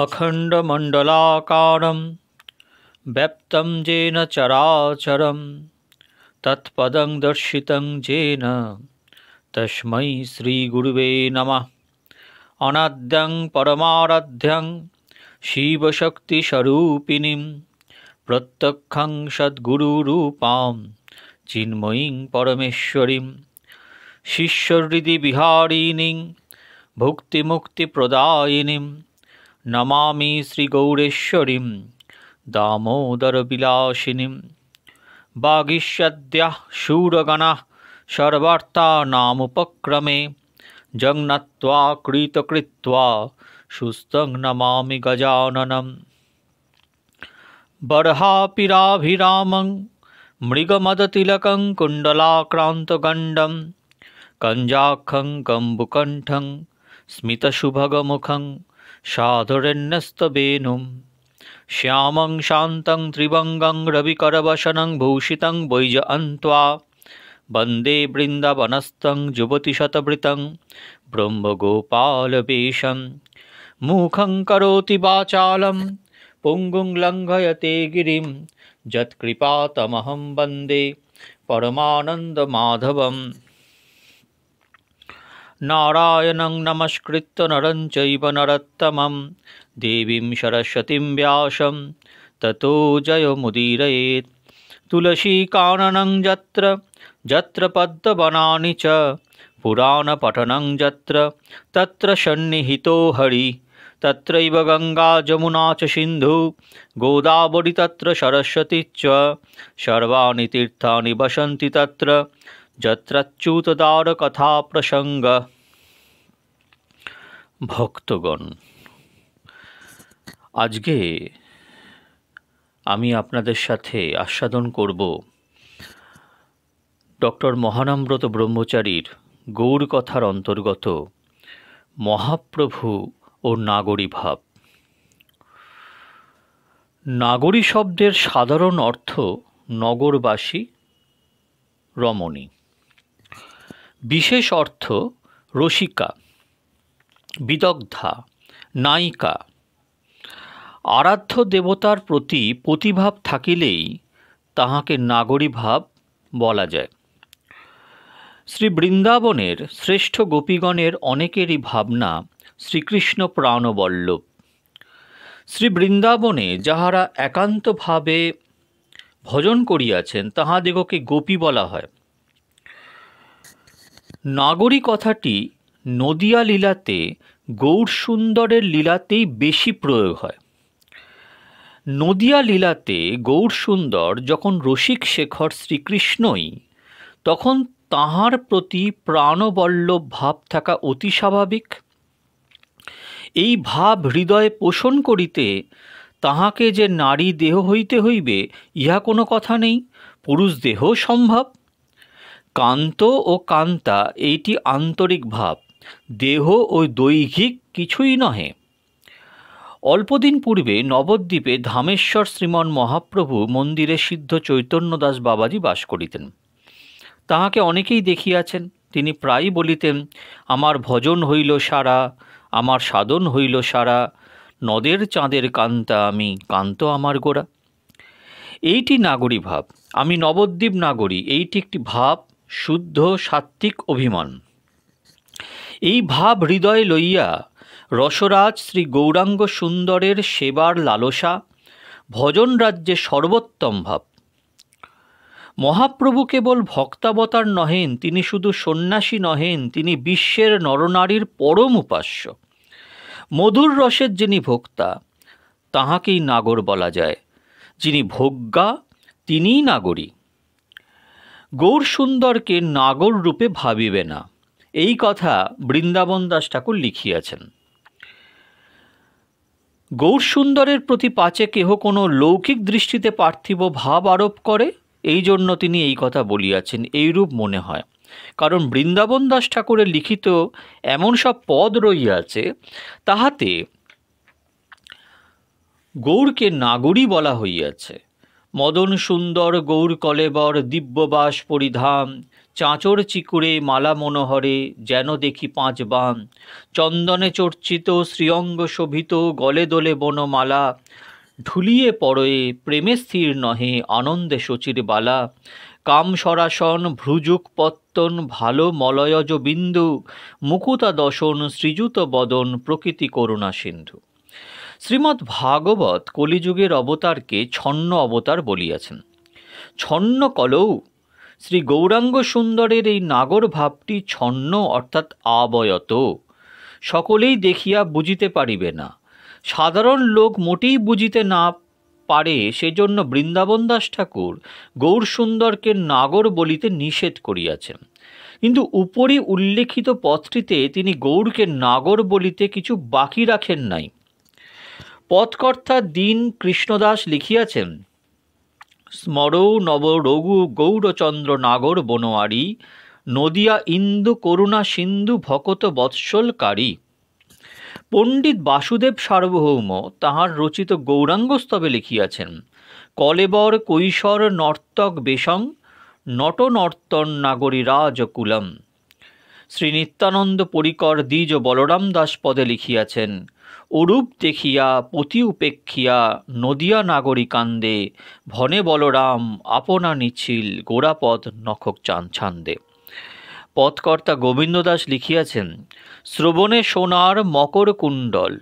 अखण्डमण्डलाकारं व्यप्तं येन चराचरं तत्पदं दर्शितं येन तस्मै श्रीगुरुवे नमः अनाद्यं परमारध्यं शिवशक्तिस्वरूपिणीं প্রত্যক্ষং সদ্গুরুরূপাং চিন্ময়ীং পরমেশ্বরীং শিষ্যহৃদি বিহারিণীং ভুক্তিমুক্তিপ্রদায়িনীং नमामि श्रीगौरेश्वरीं दामोदरविलासिनीं वागीष्यद्यः शूरगणाः सर्वार्थानामुपक्रमे जङ्नत्वा कृतकृत्वा सुस्तं नमामि गजाननं बर्हापिराभिरामं मृगमदतिलकं कुण्डलाक्रान्तगण्डं कञ्जाखं कम्बुकण्ठं मुखं साधुरेण्यस्तवेणुं श्यामं शान्तं त्रिभङ्गं रविकरवशनं भूषितं वैजयन्त्वा वन्दे बृन्दावनस्तं युवतिशतभृतं ब्रह्मगोपालवेशं मुखं करोति वाचालं पुङ्गुं लङ्घयते गिरिं यत्कृपातमहं वन्दे परमानन्दमाधवम् नारायणं नमस्कृत्य नरं चैव नरत्तमं देवीं सरस्वतीं व्यासं ततो जयमुदीरयेत् तुलसीकाननं यत्र पद्मवनानि च पुराणपठनं जत्र तत्र सन्निहितो हरि तत्रैव जमुना च सिन्धु गोदावरी तत्र सरस्वती च सर्वाणि तीर्थानि वसन्ति तत्र যত্রাচ্যুতদার কথা প্রসঙ্গ ভক্তগণ আজকে আমি আপনাদের সাথে আস্বাদন করব ডক্টর মহানাম্রত ব্রহ্মচারীর গৌর কথার অন্তর্গত মহাপ্রভু ও নাগরী ভাব নাগরী শব্দের সাধারণ অর্থ নগরবাসী রমণী বিশেষ অর্থ রসিকা বিদগ্ধা নায়িকা আরাধ্য দেবতার প্রতি প্রতিভাব থাকিলেই তাহাকে নাগরী ভাব বলা যায় শ্রী বৃন্দাবনের শ্রেষ্ঠ গোপীগণের অনেকেরই ভাবনা শ্রীকৃষ্ণ প্রাণবল্লভ শ্রী বৃন্দাবনে যাহারা একান্তভাবে ভজন করিয়াছেন তাহাদিগকে গোপী বলা হয় নাগরী কথাটি নদিয়া লীলাতে গৌরসুন্দরের লীলাতেই বেশি প্রয়োগ হয় নদিয়া লীলাতে গৌরসুন্দর যখন রসিক শেখর শ্রীকৃষ্ণই তখন তাহার প্রতি প্রাণবল্ল ভাব থাকা অতি স্বাভাবিক এই ভাব হৃদয়ে পোষণ করিতে তাহাকে যে নারী দেহ হইতে হইবে ইহা কোনো কথা নেই পুরুষ দেহ সম্ভব কান্ত ও কান্তা এইটি আন্তরিক ভাব দেহ ও দৈহিক কিছুই নহে অল্পদিন পূর্বে নবদ্বীপে ধামেশ্বর শ্রীমন মহাপ্রভু মন্দিরে সিদ্ধ চৈতন্যদাস বাবাজি বাস করিতেন তাহাকে অনেকেই দেখিয়াছেন তিনি প্রায়ই বলিতেন আমার ভজন হইল সারা আমার সাধন হইল সারা নদের চাঁদের কান্তা আমি কান্ত আমার গোড়া এইটি নাগরী ভাব আমি নবদ্বীপ নাগরী এইটি একটি ভাব শুদ্ধ সাত্ত্বিক অভিমান এই ভাব হৃদয়ে লইয়া রসরাজ শ্রী গৌরাঙ্গ সুন্দরের সেবার লালসা ভজন রাজ্যে সর্বোত্তম ভাব মহাপ্রভু কেবল ভক্তাবতার নহেন তিনি শুধু সন্ন্যাসী নহেন তিনি বিশ্বের নরনারীর পরম উপাস্য মধুর রসের যিনি ভোক্তা তাহাকেই নাগর বলা যায় যিনি ভোগ্যা তিনিই নাগরী গৌর সুন্দরকে নাগর রূপে ভাবিবে না এই কথা বৃন্দাবন দাস ঠাকুর লিখিয়াছেন গৌরসুন্দরের প্রতি পাচে কেহ কোনো লৌকিক দৃষ্টিতে পার্থিব ভাব আরোপ করে এই জন্য তিনি এই কথা বলিয়াছেন এইরূপ মনে হয় কারণ বৃন্দাবন দাস ঠাকুরের লিখিত এমন সব পদ রইয়াছে তাহাতে গৌরকে নাগরী বলা হইয়াছে মদন সুন্দর গৌর কলেবর দিব্যবাস পরিধাম চাঁচর চিকুরে মালা মনোহরে যেন দেখি পাঁচ বাম চন্দনে চর্চিত শ্রীঙ্গ শোভিত গলে দোলে বনমালা ঢুলিয়ে পড়য়ে প্রেমে স্থির নহে আনন্দে শচির বালা কাম সরাসন ভ্রুযুক পত্তন ভালো মলয়জ বিন্দু মুকুতা দশন শ্রীযুত বদন প্রকৃতি করুণা সিন্ধু শ্রীমদ্ ভাগবত কলিযুগের অবতারকে ছন্ন অবতার বলিয়াছেন ছন্ন কলৌ শ্রী গৌরাঙ্গ সুন্দরের এই নাগর ভাবটি ছন্ন অর্থাৎ আবয়ত সকলেই দেখিয়া বুঝিতে পারিবে না সাধারণ লোক মোটেই বুঝিতে না পারে সেজন্য বৃন্দাবন দাস ঠাকুর গৌরসুন্দরকে নাগর বলিতে নিষেধ করিয়াছেন কিন্তু উপরি উল্লেখিত পথটিতে তিনি গৌরকে নাগর বলিতে কিছু বাকি রাখেন নাই পথকর্তা দীন কৃষ্ণদাস লিখিয়াছেন স্মর নব রঘু গৌরচন্দ্র নাগর বনোয়ারি নদিয়া ইন্দু করুণা সিন্ধু ভকত বৎসলকারী পণ্ডিত বাসুদেব সার্বভৌম তাহার রচিত গৌরাঙ্গস্তবে লিখিয়াছেন কলেবর কৈশোর নর্তক বেশং নট নর্তন নাগরী রাজকুলম শ্রী নিত্যানন্দ পরিকর দ্বিজ বলরাম দাস পদে লিখিয়াছেন অরূপ দেখিয়া পতি উপেক্ষিয়া নদিয়া নাগরী কান্দে ভনে বলরাম আপনা নিছিল গোড়াপদ নখক চান ছান্দে পথকর্তা গোবিন্দ দাস লিখিয়াছেন শ্রবণে সোনার মকর কুণ্ডল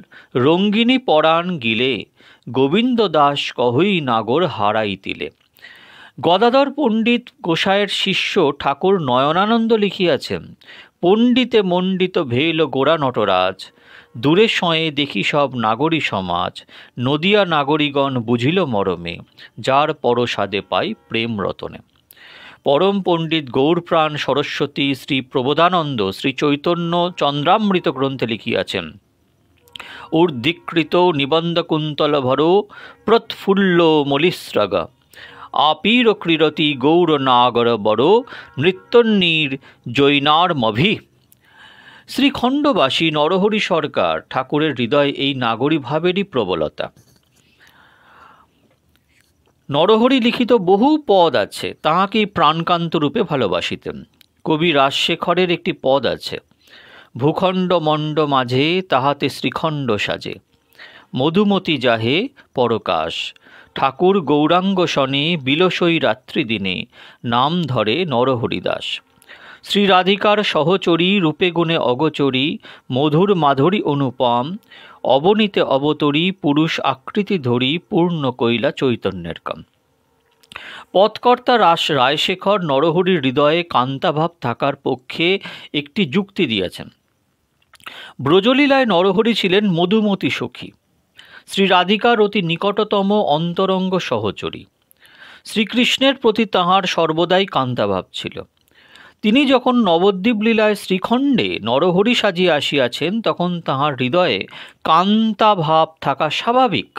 রঙ্গিনী পরাণ গিলে গোবিন্দ দাস কহই নাগর হারাইতিলে গদাধর পণ্ডিত গোসাইয়ের শিষ্য ঠাকুর নয়নানন্দ লিখিয়াছেন পণ্ডিতে মণ্ডিত ভেল গোড়া নটরাজ দূরে সয়ে দেখি সব নাগরী সমাজ নদিয়া নাগরীগণ বুঝিল মরমে যার পরসাদে পাই প্রেম রতনে পরম পণ্ডিত গৌরপ্রাণ সরস্বতী শ্রী প্রবোধানন্দ শ্রী চৈতন্য চন্দ্রামৃত গ্রন্থে লিখিয়াছেন ঊর্ধিকৃত নিবন্ধকুন্তলভর প্রৎফুল্ল মলিস্রগ আপীর ক্রীরতি নাগর বড় নৃত্যন্নীর জৈনার্মভি শ্রীখণ্ডবাসী নরহরি সরকার ঠাকুরের হৃদয় এই নাগরী ভাবেরই প্রবলতা নরহরি লিখিত বহু পদ আছে তাহাকে প্রাণকান্ত রূপে ভালোবাসিতেন কবি রাজশেখরের একটি পদ আছে ভূখণ্ড মণ্ড মাঝে তাহাতে শ্রীখণ্ড সাজে মধুমতি যাহে পরকাশ ঠাকুর গৌরাঙ্গ সনে বিলসই রাত্রি দিনে নাম ধরে নরহরিদাস শ্রীরাধিকার সহচরী রূপে গুণে অগচরী মধুর মাধুরী অনুপম অবনীতে অবতরী পুরুষ আকৃতি ধরি পূর্ণ কৈলা চৈতন্যের কাম পথকর্তা রাস রায়শেখর নরহরির হৃদয়ে কান্তাভাব থাকার পক্ষে একটি যুক্তি দিয়েছেন ব্রজলীলায় নরহরি ছিলেন মধুমতী সখী শ্রীরাধিকার অতি নিকটতম অন্তরঙ্গ সহচরী শ্রীকৃষ্ণের প্রতি তাহার সর্বদাই কান্তাভাব ছিল তিনি যখন নবদ্বীপ লীলায় শ্রীখণ্ডে নরহরি সাজিয়ে আসিয়াছেন তখন তাহার হৃদয়ে কান্তাভাব থাকা স্বাভাবিক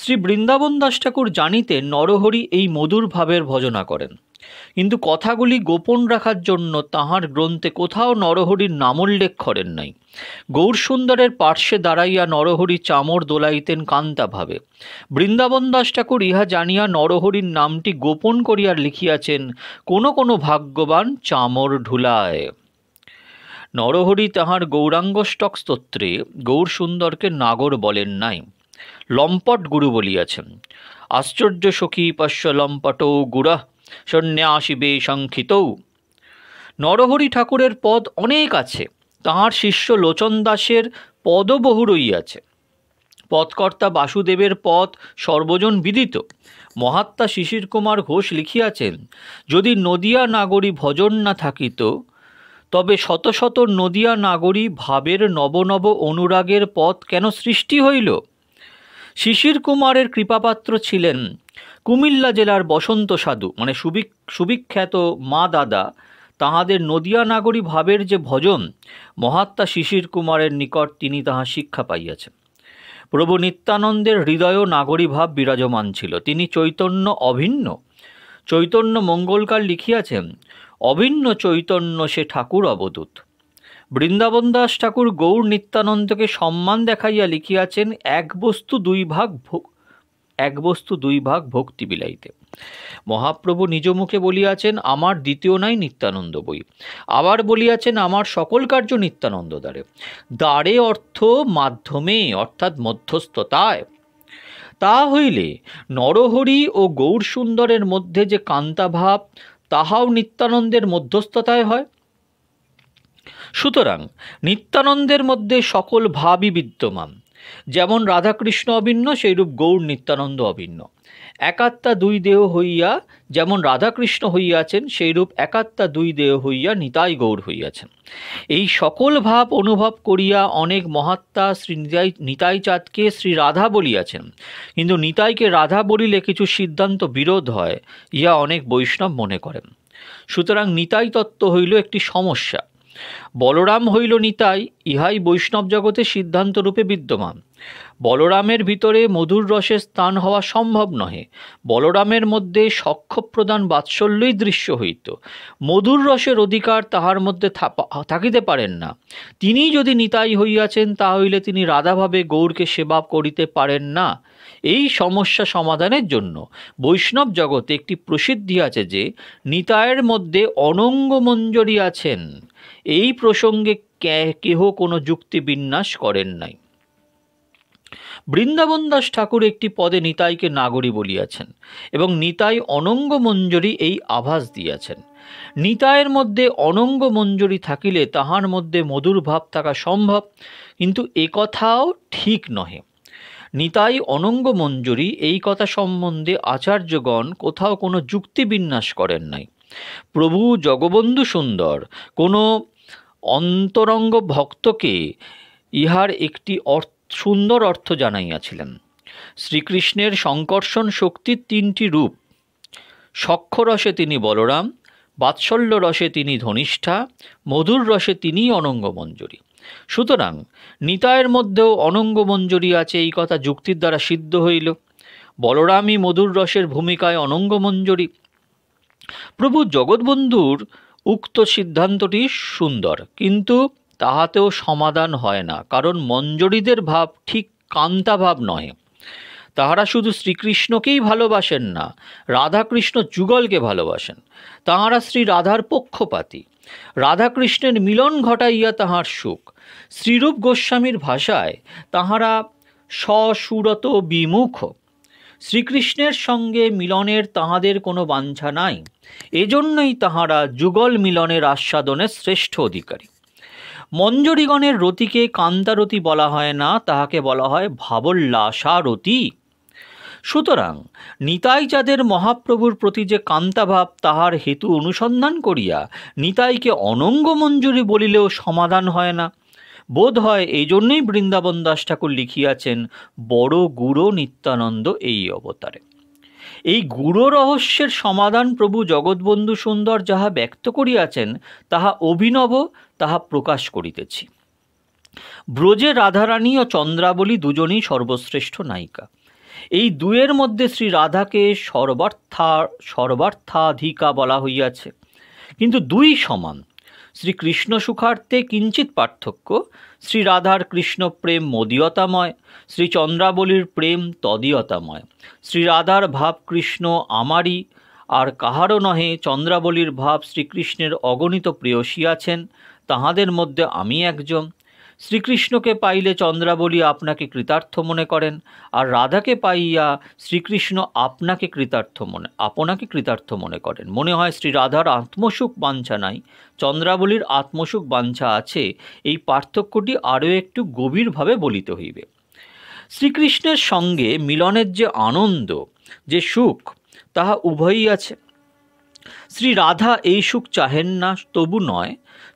শ্রী বৃন্দাবন দাস ঠাকুর জানিতেন নরহরি এই মধুর ভাবের ভজনা করেন কিন্তু কথাগুলি গোপন রাখার জন্য তাহার গ্রন্থে কোথাও নরহরির নামোল্লেখ করেন নাই গৌরসুন্দরের পার্শ্বে দাঁড়াইয়া নরহরি চামর দোলাইতেন কান্তাভাবে বৃন্দাবন দাস ঠাকুর ইহা জানিয়া নরহরির নামটি গোপন করিয়া লিখিয়াছেন কোনো কোনো ভাগ্যবান চামর ঢুলায় নরহরি তাহার গৌরাঙ্গষ্টক স্তোত্রে গৌরসুন্দরকে নাগর বলেন নাই লম্পট গুরু বলিয়াছেন আশ্চর্য সখী পাশ্য লম্পট গুড়া সন্ন্যাসীবে সংখিতৌ নরহরি ঠাকুরের পদ অনেক আছে তাঁর শিষ্য লোচন দাসের পদও বহু রইয়াছে পথকর্তা বাসুদেবের পথ সর্বজন বিদিত মহাত্মা শিশির কুমার ঘোষ লিখিয়াছেন যদি নদিয়া নাগরী ভজন না থাকিত তবে শত শত নদিয়া নাগরী ভাবের নবনব অনুরাগের পথ কেন সৃষ্টি হইল শিশির কুমারের কৃপাপাত্র ছিলেন কুমিল্লা জেলার বসন্ত সাধু মানে সুবিক সুবিখ্যাত মা দাদা তাহাদের নদিয়া নাগরী ভাবের যে ভজন মহাত্মা শিশির কুমারের নিকট তিনি তাহা শিক্ষা পাইয়াছেন প্রভু নিত্যানন্দের হৃদয় নাগরী ভাব বিরাজমান ছিল তিনি চৈতন্য অভিন্ন চৈতন্য মঙ্গলকার লিখিয়াছেন অভিন্ন চৈতন্য সে ঠাকুর অবদূত বৃন্দাবন দাস ঠাকুর গৌর নিত্যানন্দকে সম্মান দেখাইয়া লিখিয়াছেন এক বস্তু দুই ভাগ এক বস্তু দুই ভাগ ভক্তি বিলাইতে মহাপ্রভু নিজ মুখে বলিয়াছেন আমার দ্বিতীয় নাই নিত্যানন্দ বই আবার বলিয়াছেন আমার সকল কার্য নিত্যানন্দ দ্বারে দ্বারে অর্থ মাধ্যমে অর্থাৎ মধ্যস্থতায় তা হইলে নরহরি ও সুন্দরের মধ্যে যে কান্তাভাব তাহাও নিত্যানন্দের মধ্যস্থতায় হয় সুতরাং নিত্যানন্দের মধ্যে সকল ভাবই বিদ্যমান যেমন রাধাকৃষ্ণ অভিন্ন সেইরূপ গৌর নিত্যানন্দ অভিন্ন একাত্মা দুই দেহ হইয়া যেমন রাধাকৃষ্ণ হইয়াছেন সেইরূপ একাত্মা দুই দেহ হইয়া নিতাই গৌর হইয়াছেন এই সকল ভাব অনুভব করিয়া অনেক মহাত্মা শ্রী নিতাই নিতাই চাঁদকে শ্রী রাধা বলিয়াছেন কিন্তু নিতাইকে রাধা বলিলে কিছু সিদ্ধান্ত বিরোধ হয় ইহা অনেক বৈষ্ণব মনে করেন সুতরাং নিতাই তত্ত্ব হইল একটি সমস্যা বলরাম হইল নিতাই ইহাই বৈষ্ণব জগতে সিদ্ধান্তরূপে বিদ্যমান বলরামের ভিতরে মধুর রসের স্থান হওয়া সম্ভব নহে বলরামের মধ্যে প্রদান বাৎসল্যই দৃশ্য হইত মধুর রসের অধিকার তাহার মধ্যে থাকিতে পারেন না তিনি যদি নিতাই হইয়াছেন তা হইলে তিনি রাধাভাবে গৌরকে সেবা করিতে পারেন না এই সমস্যা সমাধানের জন্য বৈষ্ণব জগতে একটি প্রসিদ্ধি আছে যে নিতায়ের মধ্যে অনঙ্গ মঞ্জরি আছেন এই প্রসঙ্গে কেহ কোনো যুক্তি বিন্যাস করেন নাই বৃন্দাবন দাস ঠাকুর একটি পদে নিতাইকে নাগরী বলিয়াছেন এবং নিতাই অনঙ্গ মঞ্জুরি এই আভাস দিয়াছেন নিতায়ের মধ্যে অনঙ্গ মঞ্জুরি থাকিলে তাহার মধ্যে মধুর ভাব থাকা সম্ভব কিন্তু একথাও ঠিক নহে নিতাই অনঙ্গ মঞ্জুরি এই কথা সম্বন্ধে আচার্যগণ কোথাও কোনো যুক্তি বিন্যাস করেন নাই প্রভু জগবন্ধু সুন্দর কোনো অন্তরঙ্গ ভক্তকে ইহার একটি সুন্দর অর্থ জানাইয়াছিলেন শ্রীকৃষ্ণের সংকর্ষণ শক্তির তিনটি রূপ সক্ষরসে তিনি বলরাম বাৎসল্য রসে তিনি ধনিষ্ঠা মধুর রসে তিনি অনঙ্গ মঞ্জুরি সুতরাং নিতায়ের মধ্যেও অনঙ্গ মঞ্জুরি আছে এই কথা যুক্তির দ্বারা সিদ্ধ হইল বলরামই মধুর রসের ভূমিকায় অনঙ্গ মঞ্জুরি প্রভু জগৎবন্ধুর উক্ত সিদ্ধান্তটি সুন্দর কিন্তু তাহাতেও সমাধান হয় না কারণ মঞ্জরীদের ভাব ঠিক কান্তাভাব নয় তাহারা শুধু শ্রীকৃষ্ণকেই ভালোবাসেন না রাধাকৃষ্ণ যুগলকে ভালোবাসেন তাহারা শ্রী রাধার পক্ষপাতী রাধাকৃষ্ণের মিলন ঘটাইয়া তাহার সুখ শ্রীরূপ গোস্বামীর ভাষায় তাহারা সসুরত বিমুখ শ্রীকৃষ্ণের সঙ্গে মিলনের তাহাদের কোনো বাঞ্ছা নাই এজন্যই তাহারা যুগল মিলনের আস্বাদনের শ্রেষ্ঠ অধিকারী মঞ্জরীগণের রতিকে কান্তারতি বলা হয় না তাহাকে বলা হয় ভাবল্লাসারতি সুতরাং নিতাই যাদের মহাপ্রভুর প্রতি যে কান্তাভাব তাহার হেতু অনুসন্ধান করিয়া নিতাইকে অনঙ্গ মঞ্জুরি বলিলেও সমাধান হয় না বোধ হয় এই জন্যেই বৃন্দাবন দাস ঠাকুর লিখিয়াছেন বড় গুড়ো নিত্যানন্দ এই অবতারে এই গুড় রহস্যের সমাধান প্রভু জগৎবন্ধু সুন্দর যাহা ব্যক্ত করিয়াছেন তাহা অভিনব তাহা প্রকাশ করিতেছি ব্রজে রাধারানী ও চন্দ্রাবলী দুজনেই সর্বশ্রেষ্ঠ নায়িকা এই দুয়ের মধ্যে শ্রী রাধাকে সর্বার্থা সর্বার্থাধিকা বলা হইয়াছে কিন্তু দুই সমান শ্রীকৃষ্ণ সুখার্থে কিঞ্চিত পার্থক্য শ্রী রাধার কৃষ্ণ প্রেম মদীয়তাময় শ্রীচন্দ্রাবলীর প্রেম তদীয়তাময় শ্রীরাধার ভাব কৃষ্ণ আমারই আর কাহারও নহে চন্দ্রাবলীর ভাব শ্রীকৃষ্ণের অগণিত প্রেয়সী আছেন তাহাদের মধ্যে আমি একজন শ্রীকৃষ্ণকে পাইলে চন্দ্রাবলী আপনাকে কৃতার্থ মনে করেন আর রাধাকে পাইয়া শ্রীকৃষ্ণ আপনাকে কৃতার্থ মনে আপনাকে কৃতার্থ মনে করেন মনে হয় শ্রী রাধার আত্মসুখ বাঞ্ছা নাই চন্দ্রাবলীর আত্মসুখ বাঞ্ছা আছে এই পার্থক্যটি আরও একটু গভীরভাবে বলিতে হইবে শ্রীকৃষ্ণের সঙ্গে মিলনের যে আনন্দ যে সুখ তাহা উভয়ই আছে শ্রী রাধা এই সুখ চাহেন না তবু নয়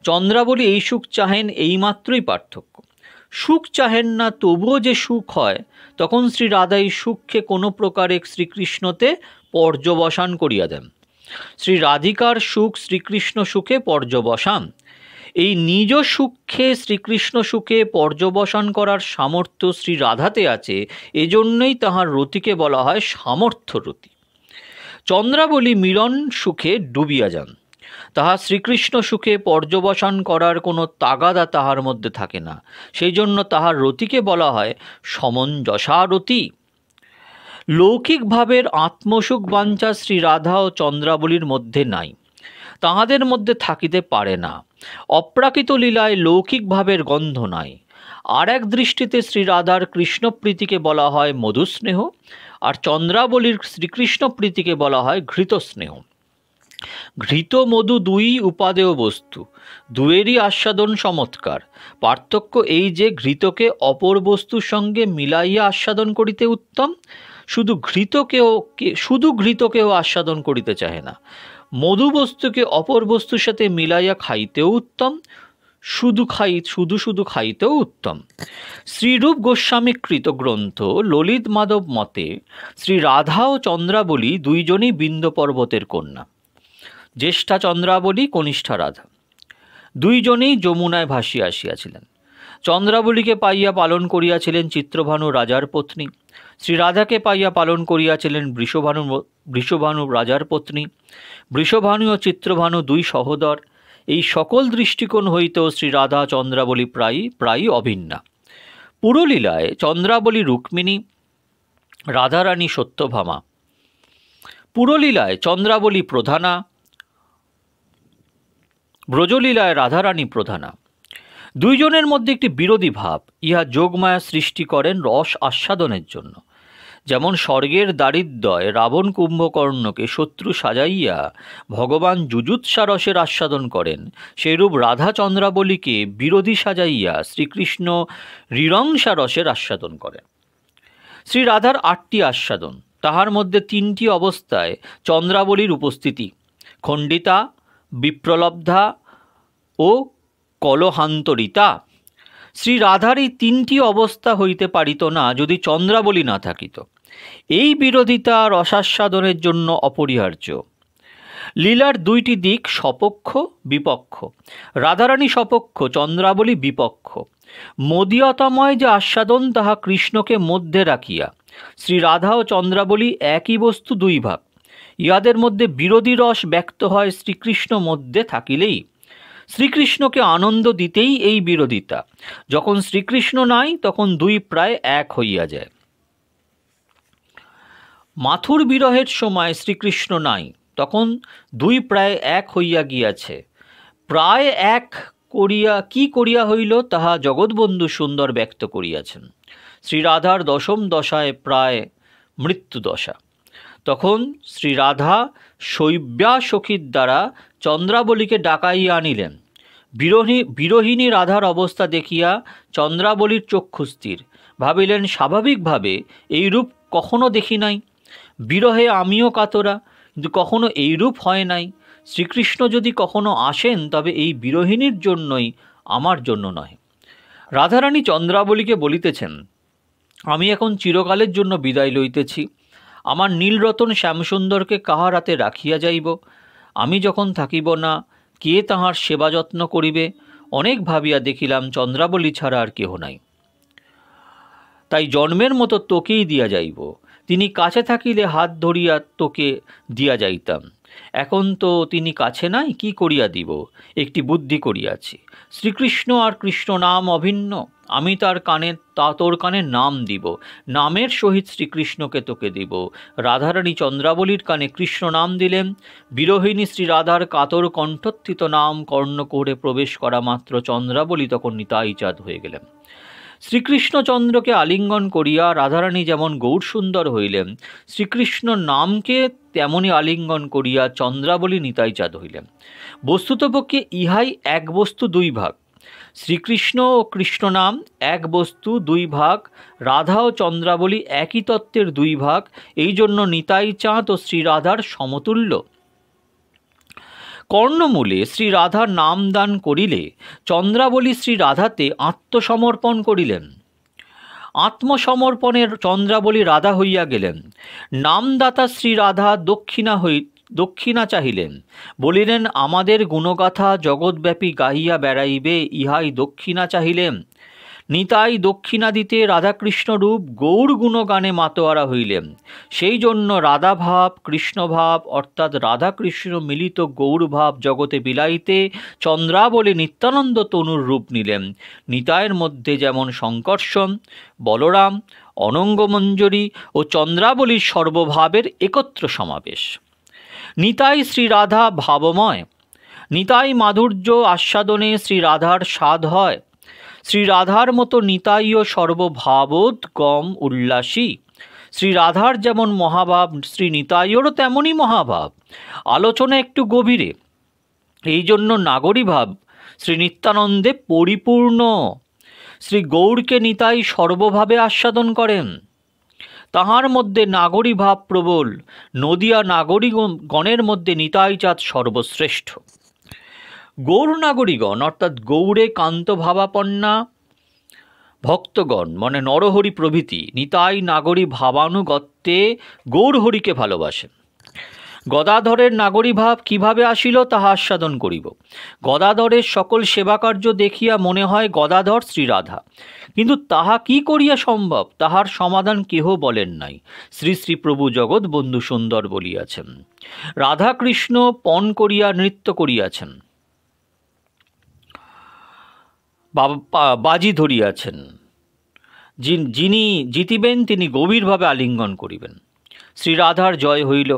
চন্দ্রাবলী এই সুখ চাহেন এই মাত্রই পার্থক্য সুখ চাহেন না তবুও যে সুখ হয় তখন শ্রী রাধাই সুখকে কোনো প্রকারে শ্রীকৃষ্ণতে পর্যবসান করিয়া দেন শ্রী রাধিকার সুখ শ্রীকৃষ্ণ সুখে পর্যবসান এই নিজ সুখে শ্রীকৃষ্ণ সুখে পর্যবসান করার সামর্থ্য শ্রী রাধাতে আছে এজন্যই তাহার রতিকে বলা হয় সামর্থ্য রতি চন্দ্রাবলী মিলন সুখে ডুবিয়া যান তাহা শ্রীকৃষ্ণ সুখে পর্যবসান করার কোনো তাগাদা তাহার মধ্যে থাকে না সেই জন্য তাহার রতিকে বলা হয় সমঞ্জসারতি লৌকিক ভাবের আত্মসুখ বাঞ্চা শ্রী রাধা ও চন্দ্রাবলীর মধ্যে নাই তাহাদের মধ্যে থাকিতে পারে না অপ্রাকৃত লীলায় লৌকিক ভাবের গন্ধ নাই আর এক দৃষ্টিতে শ্রীরাধার কৃষ্ণপ্রীতিকে বলা হয় মধুস্নেহ আর চন্দ্রাবলীর শ্রীকৃষ্ণপ্রীতিকে বলা হয় ঘৃতস্নেহ ঘৃত মধু দুই উপাদেয় বস্তু দুয়েরই আস্বাদন চমৎকার পার্থক্য এই যে ঘৃতকে অপর বস্তুর সঙ্গে মিলাইয়া আস্বাদন করিতে উত্তম শুধু ঘৃতকেও শুধু ঘৃতকেও আস্বাদন করিতে চাহে না মধু বস্তুকে অপর বস্তুর সাথে মিলাইয়া খাইতেও উত্তম শুধু খাই শুধু শুধু খাইতেও উত্তম শ্রীরূপ গোস্বামী কৃত গ্রন্থ ললিত মাধব মতে শ্রী রাধা ও চন্দ্রাবলী দুইজনই বিন্দ পর্বতের কন্যা জ্যেষ্ঠা চন্দ্রাবলী কনিষ্ঠা রাধা দুইজনেই যমুনায় ভাসিয়া আসিয়াছিলেন চন্দ্রাবলীকে পাইয়া পালন করিয়াছিলেন চিত্রভানু রাজার পত্নী শ্রীরাধাকে পাইয়া পালন করিয়াছিলেন বৃষভানু বৃষভানু রাজার পত্নী বৃষভানু ও চিত্রভানু দুই সহোদর এই সকল দৃষ্টিকোণ হইতেও শ্রীরাধা চন্দ্রাবলী প্রায়ই প্রায়ই অভিন্না পুরলীলায় চন্দ্রাবলী রুক্মিণী রাধারানী সত্যভামা পুরলীলায় চন্দ্রাবলী প্রধানা ব্রজলীলায় রাধারানী প্রধানা দুইজনের মধ্যে একটি বিরোধী ভাব ইহা যোগমায়া সৃষ্টি করেন রস আস্বাদনের জন্য যেমন স্বর্গের দারিদ্রয় রাবণ কুম্ভকর্ণকে শত্রু সাজাইয়া ভগবান রসের আস্বাদন করেন সেইরূপ রাধাচন্দ্রাবলীকে বিরোধী সাজাইয়া শ্রীকৃষ্ণ রসের আস্বাদন করেন শ্রী রাধার আটটি আস্বাদন তাহার মধ্যে তিনটি অবস্থায় চন্দ্রাবলীর উপস্থিতি খণ্ডিতা বিপ্রলব্ধা ও কলহান্তরিতা শ্রী রাধার এই তিনটি অবস্থা হইতে পারিত না যদি চন্দ্রাবলী না থাকিত এই বিরোধিতা রসাস্বাদনের জন্য অপরিহার্য লীলার দুইটি দিক সপক্ষ বিপক্ষ রাধারানী সপক্ষ চন্দ্রাবলী বিপক্ষ মদীয়তাময় যে আস্বাদন তাহা কৃষ্ণকে মধ্যে রাখিয়া শ্রী রাধা ও চন্দ্রাবলী একই বস্তু দুই ভাগ ইয়াদের মধ্যে বিরোধী রস ব্যক্ত হয় শ্রীকৃষ্ণ মধ্যে থাকিলেই শ্রীকৃষ্ণকে আনন্দ দিতেই এই বিরোধিতা যখন শ্রীকৃষ্ণ নাই তখন দুই প্রায় এক হইয়া যায় মাথুর বিরহের সময় শ্রীকৃষ্ণ নাই তখন দুই প্রায় এক হইয়া গিয়াছে প্রায় এক করিয়া কি করিয়া হইল তাহা জগৎবন্ধু সুন্দর ব্যক্ত করিয়াছেন শ্রীরাধার দশম দশায় প্রায় মৃত্যু দশা তখন শ্রীরাধা শৈব্যা সখীর দ্বারা চন্দ্রাবলীকে ডাকাইয়া আনিলেন বিরোহী বিরোহিণী রাধার অবস্থা দেখিয়া চন্দ্রাবলীর চক্ষুস্থির ভাবিলেন স্বাভাবিকভাবে এই রূপ কখনো দেখি নাই বিরহে আমিও কাতরা কিন্তু কখনো এই রূপ হয় নাই শ্রীকৃষ্ণ যদি কখনো আসেন তবে এই বিরোহিণীর জন্যই আমার জন্য নয় রাধারানী চন্দ্রাবলীকে বলিতেছেন আমি এখন চিরকালের জন্য বিদায় লইতেছি আমার নীলরতন শ্যামসুন্দরকে কাহার হাতে রাখিয়া যাইব আমি যখন থাকিব না কে তাহার সেবা যত্ন করিবে অনেক ভাবিয়া দেখিলাম চন্দ্রাবলী ছাড়া আর কেহ নাই তাই জন্মের মতো তোকেই দিয়া যাইব তিনি কাছে থাকিলে হাত ধরিয়া তোকে দিয়া যাইতাম এখন তো তিনি কাছে নাই কি করিয়া দিব একটি বুদ্ধি করিয়াছি শ্রীকৃষ্ণ আর কৃষ্ণ নাম অভিন্ন আমি তার কানে তা তোর কানে নাম দিব নামের সহিত শ্রীকৃষ্ণকে তোকে দিব রাধারানী চন্দ্রাবলীর কানে কৃষ্ণ নাম দিলেন বিরোহিণী শ্রী রাধার কাতর কণ্ঠত্থিত নাম কর্ণ করে প্রবেশ করা মাত্র চন্দ্রাবলী তখন নিতাইচাঁদ হয়ে গেলেন শ্রীকৃষ্ণচন্দ্রকে আলিঙ্গন করিয়া রাধারানী যেমন গৌরসুন্দর হইলেন শ্রীকৃষ্ণ নামকে তেমনি আলিঙ্গন করিয়া চন্দ্রাবলী নিতাইচাঁদ হইলেন বস্তুতপক্ষে ইহাই এক বস্তু দুই ভাগ শ্রীকৃষ্ণ ও কৃষ্ণ নাম এক বস্তু দুই ভাগ রাধা ও চন্দ্রাবলী একই তত্ত্বের দুই ভাগ এই জন্য নিতাই চাঁদ ও শ্রীরাধার সমতুল্য কর্ণমূলে শ্রী রাধার নাম দান করিলে চন্দ্রাবলী শ্রী রাধাতে আত্মসমর্পণ করিলেন আত্মসমর্পণের চন্দ্রাবলী রাধা হইয়া গেলেন নামদাতা শ্রী রাধা দক্ষিণা হই দক্ষিণা চাহিলেন বলিলেন আমাদের গুণগাথা জগৎব্যাপী গাহিয়া বেড়াইবে ইহাই দক্ষিণা চাহিলেন নিতাই দক্ষিণাদিতে রাধাকৃষ্ণরূপ গৌর গুণগানে মাতোয়ারা হইলেন সেই জন্য রাধাভাব কৃষ্ণভাব অর্থাৎ রাধাকৃষ্ণ মিলিত গৌরভাব জগতে বিলাইতে চন্দ্রাবলী নিত্যানন্দ তনুর রূপ নিলেন নিতায়ের মধ্যে যেমন শঙ্কর্ষণ বলরাম অনঙ্গমঞ্জরি ও চন্দ্রাবলীর সর্বভাবের একত্র সমাবেশ নিতাই শ্রীরাধা ভাবময় নিতাই মাধুর্য আস্বাদনে শ্রীরাধার স্বাদ হয় শ্রীরাধার মতো নিতাইও সর্বভাবোদ্গম উল্লাসী শ্রী রাধার যেমন মহাভাব শ্রী নিতাইয়েরও তেমনই মহাভাব আলোচনা একটু গভীরে এই জন্য নাগরীভাব শ্রী নিত্যানন্দে পরিপূর্ণ শ্রী গৌরকে নিতাই সর্বভাবে আস্বাদন করেন তাহার মধ্যে নাগরী ভাব প্রবল নদিয়া নাগরী গণের মধ্যে চাঁদ সর্বশ্রেষ্ঠ গৌরনাগরীগণ অর্থাৎ গৌরে ভাবাপন্না ভক্তগণ মানে নরহরি প্রভৃতি নিতাই নাগরী ভাবানুগত্যে গৌরহরিকে ভালোবাসেন গদাধরের নাগরী ভাব কিভাবে আসিল তাহা আস্বাদন করিব গদাধরের সকল সেবাকার্য দেখিয়া মনে হয় গদাধর শ্রীরাধা কিন্তু তাহা কি করিয়া সম্ভব তাহার সমাধান কেহ বলেন নাই শ্রী শ্রী প্রভু জগৎ বন্ধু সুন্দর বলিয়াছেন রাধাকৃষ্ণ পণ করিয়া নৃত্য করিয়াছেন বাজি ধরিয়াছেন যিনি জিতিবেন তিনি গভীরভাবে আলিঙ্গন করিবেন শ্রীরাধার জয় হইল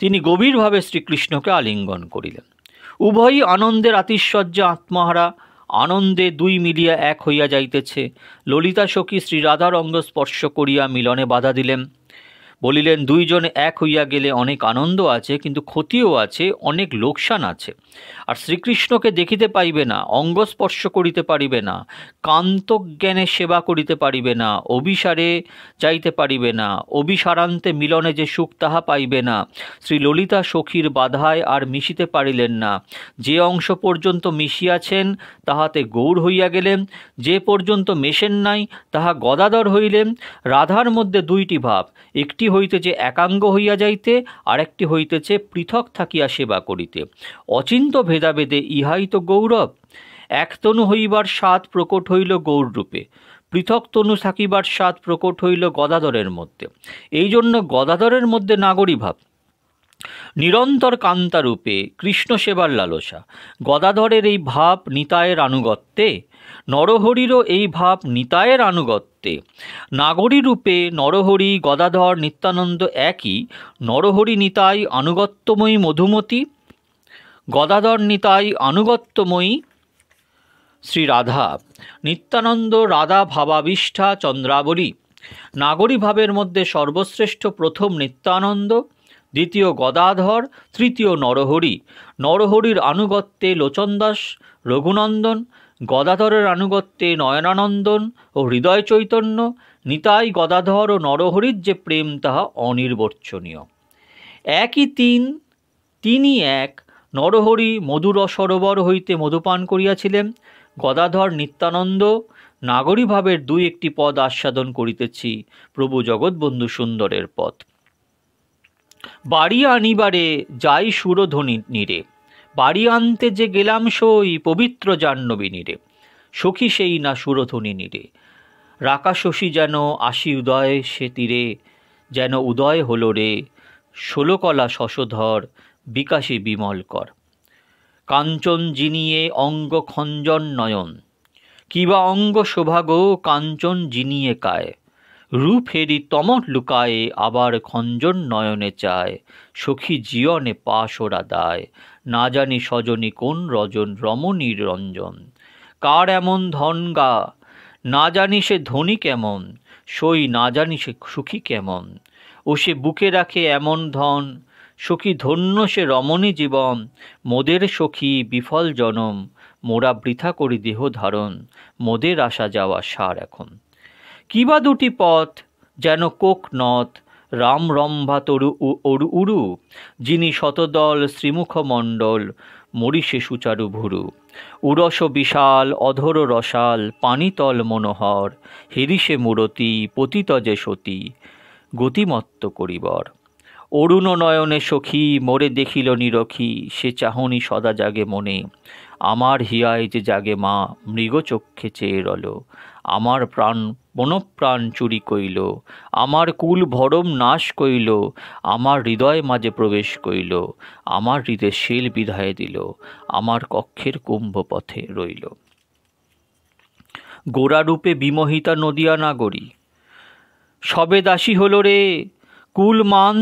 তিনি গভীরভাবে শ্রীকৃষ্ণকে আলিঙ্গন করিলেন উভয়ই আনন্দের আতিশ্বর্য আত্মহারা আনন্দে দুই মিলিয়া এক হইয়া যাইতেছে ললিতা সখী শ্রীরাধার অঙ্গ স্পর্শ করিয়া মিলনে বাধা দিলেন বলিলেন দুইজন এক হইয়া গেলে অনেক আনন্দ আছে কিন্তু ক্ষতিও আছে অনেক লোকসান আছে আর শ্রীকৃষ্ণকে দেখিতে পাইবে না অঙ্গস্পর্শ করিতে পারিবে না কান্তজ্ঞানে সেবা করিতে পারিবে না অভিসারে যাইতে পারিবে না অভিসারান্তে মিলনে যে সুখ তাহা পাইবে না শ্রী ললিতা সখীর বাধায় আর মিশিতে পারিলেন না যে অংশ পর্যন্ত মিশিয়াছেন তাহাতে গৌর হইয়া গেলেন যে পর্যন্ত মেশেন নাই তাহা গদাদর হইলেন রাধার মধ্যে দুইটি ভাব একটি হইতেছে একাঙ্গ হইয়া যাইতে আরেকটি হইতেছে পৃথক থাকিয়া সেবা করিতে অচিন্ত ভেদাভেদে ইহাই তো গৌরব একতনু হইবার স্বাদ প্রকট হইল গৌররূপে পৃথক তনু থাকিবার স্বাদ প্রকট হইল গদাধরের মধ্যে এই জন্য গদাধরের মধ্যে নাগরী ভাব নিরন্তর কান্তারূপে কৃষ্ণ সেবার লালসা গদাধরের এই ভাব নিতায়ের আনুগত্যে নরহরিরও এই ভাব নিতায়ের আনুগত্যে নাগরী রূপে নরহরি গদাধর নিত্যানন্দ একই নরহরি নিতাই আনুগত্যময়ী মধুমতি গদাধর নিতাই আনুগত্যময়ী শ্রী রাধা নিত্যানন্দ রাধা ভাবাবিষ্ঠা চন্দ্রাবলী নাগরী ভাবের মধ্যে সর্বশ্রেষ্ঠ প্রথম নিত্যানন্দ দ্বিতীয় গদাধর তৃতীয় নরহরি নরহরির আনুগত্যে লোচন দাস রঘুনন্দন গদাধরের আনুগত্যে নয়নানন্দন ও হৃদয় চৈতন্য নিতাই গদাধর ও নরহরির যে প্রেম তাহা অনির্বচনীয় একই তিন তিনি এক নরহরি মধুর সরোবর হইতে মধুপান করিয়াছিলেন গদাধর নিত্যানন্দ নাগরীভাবের দুই একটি পদ আস্বাদন করিতেছি প্রভু জগৎবন্ধু সুন্দরের পথ বাড়ি আনিবারে যাই সুরধ্বনি নিরে বাড়ি আনতে যে গেলাম সই পবিত্র নিরে সখী সেই না সুরধনী নিরে রাকা শশী যেন আসি উদয় সে তীরে যেন উদয় হল রে ষোলকলা শশধর বিকাশে বিমল কর কাঞ্চন জিনিয়ে অঙ্গ খঞ্জন নয়ন কিবা অঙ্গ শোভাগ কাঞ্চন জিনিয়ে কায় রূপ হেরি তমট লুকায়ে আবার খঞ্জন নয়নে চায় সখী জীবনে পাশোরা দায় না জানি স্বজনী কোন রজন রমণীর রঞ্জন কার এমন ধনগা না জানি সে ধনী কেমন সই না জানি সে সুখী কেমন ও সে বুকে রাখে এমন ধন সখী ধন্য সে রমণী জীবন মোদের সখী বিফল জনম মোরা বৃথা করি দেহ ধারণ মোদের আসা যাওয়া সার এখন কিবা দুটি পথ যেন কোক নথ রাম রম্ভা তরু অরু উরু যিনি শতদল শ্রীমুখমণ্ডল মরিষে সুচারু ভুরু উরস বিশাল অধর রসাল পানিতল মনোহর হিরিষে মূরতি পতিতজে সতী গতিমত্ত করিবর অরুণ নয়নে সখী মোরে দেখিল নিরখী সে চাহনি সদা জাগে মনে আমার হিয়ায় যে জাগে মা মৃগচক্ষে চেয়ে রল আমার প্রাণ মনপ্রাণ চুরি কইল আমার কুল ভরম নাশ কইল আমার হৃদয় মাঝে প্রবেশ কইল আমার হৃদয় শেল বিধায় দিল আমার কক্ষের কুম্ভ পথে রইল গোড়ারূপে বিমোহিতা নদিয়া নাগরী সবে দাসী হল রে কুলমান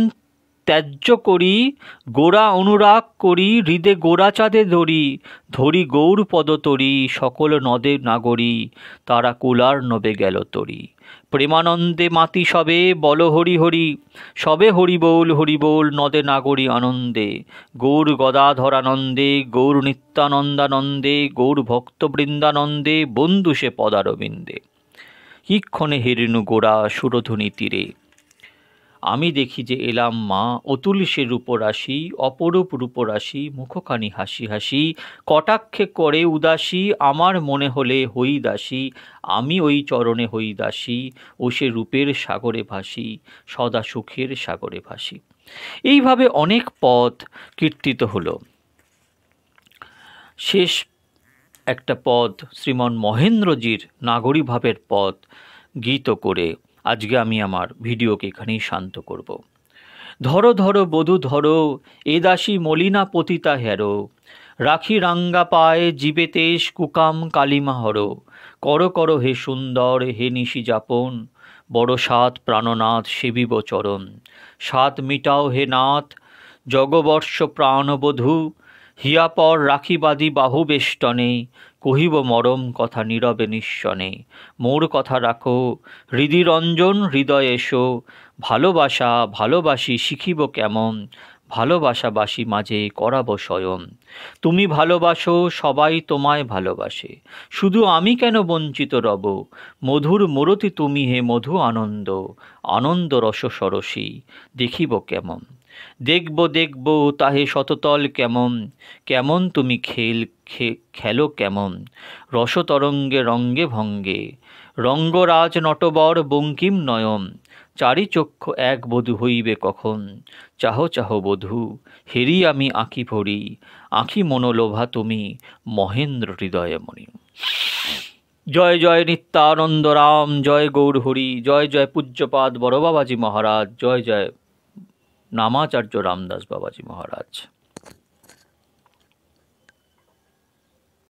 ত্যায্য করি গোড়া অনুরাগ করি হৃদে গোড়া চাঁদে ধরি ধরি গৌর তরি সকল নদে নাগরী তারা কুলার নবে গেল তরি প্রেমানন্দে মাতি সবে বল হরি হরি সবে হরিবোল হরিবোল নদে নাগরী আনন্দে গৌর গদাধরানন্দে গৌর নিত্যানন্দানন্দে গৌর ভক্তবৃন্দানন্দে বন্ধু সে পদারবিন্দে কিক্ষণে হিরিণু গোড়া সুরধুনি তীরে আমি দেখি যে এলাম মা অতুল রূপরাশি অপরূপ রূপরাশি মুখখানি হাসি হাসি কটাক্ষে করে উদাসী আমার মনে হলে হই দাসী আমি ওই চরণে হই দাসী ও সে রূপের সাগরে ভাসি সদা সুখের সাগরে ভাসি এইভাবে অনেক পথ কীর্তিত হল শেষ একটা পদ শ্রীমন মহেন্দ্রজির নাগরীভাবের পদ গীত করে আজকে আমি আমার ভিডিওকে এখানেই শান্ত করব। ধরো ধরো বধু ধরো এ দাসী মলিনা পতিতা হেরো রাখি রাঙ্গা পায় জীবেতেশ কুকাম কালিমা হর কর কর হে সুন্দর হে নিশি যাপন বড় সাত প্রাণনাথ সেবিব চরণ সাত মিটাও হে নাথ জগবর্ষ প্রাণবধূ হিয়াপর রাখিবাদী বাহুবেষ্টনে কহিব মরম কথা নীরবে নিঃশনে মোর কথা রাখো হৃদিরঞ্জন হৃদয় এসো ভালোবাসা ভালোবাসি শিখিব কেমন ভালোবাসাবাসী মাঝে করাব স্বয়ং তুমি ভালোবাসো সবাই তোমায় ভালোবাসে শুধু আমি কেন বঞ্চিত রব মধুর মরতি তুমি হে মধু আনন্দ আনন্দ রস সরসী দেখিব কেমন দেখব দেখব তাহে শততল কেমন কেমন তুমি খেল খেলো কেমন রসতরঙ্গে রঙ্গে ভঙ্গে রঙ্গরাজ নটবর বঙ্কিম নয়ন চারি চক্ষু এক বধূ হইবে কখন চাহ চাহ বধূ হেরি আমি আঁকি ভরি আঁখি মনোলোভা তুমি মহেন্দ্র মণি জয় জয় নিত্যানন্দ রাম জয় গৌরহরি জয় জয় পূজ্যপাদ বড়বাবাজি মহারাজ জয় জয় নামাচার্য রামদাস বাবাজি মহারাজ